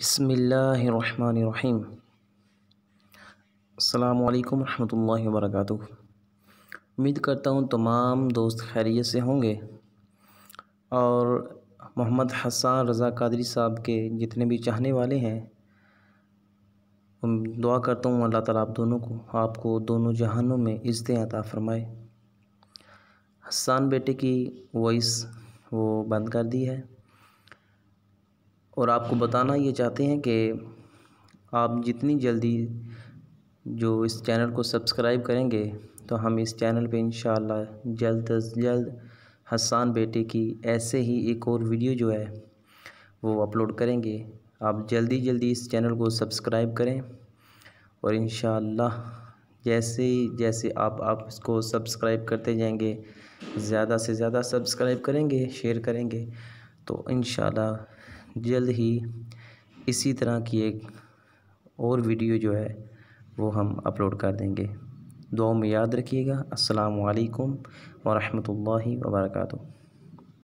बसमीम अल्लाम वरहमल वर्क उम्मीद करता हूँ तमाम दोस्त खैरियत से होंगे और मोहम्मद हसन रज़ा कादरी साहब के जितने भी चाहने वाले हैं दुआ करता हूँ अल्लाह ताला आप दोनों को आपको दोनों जहानों में इज्जत अता फ़रमाए हसान बेटे की वॉइस वो बंद कर दी है और आपको बताना ये चाहते हैं कि आप जितनी जल्दी जो इस चैनल को सब्सक्राइब करेंगे तो हम इस चैनल पे इन जल्द अज जल्द हसान बेटे की ऐसे ही एक और वीडियो जो है वो अपलोड करेंगे आप जल्दी जल्दी इस चैनल को सब्सक्राइब करें और इन जैसे जैसे आप आप इसको सब्सक्राइब करते जाएंगे ज़्यादा से ज़्यादा सब्सक्राइब करेंगे शेयर करेंगे तो इन जल्द ही इसी तरह की एक और वीडियो जो है वो हम अपलोड कर देंगे दुआ में याद रखिएगा अस्सलाम वालेकुम वरहमतुल्लाहि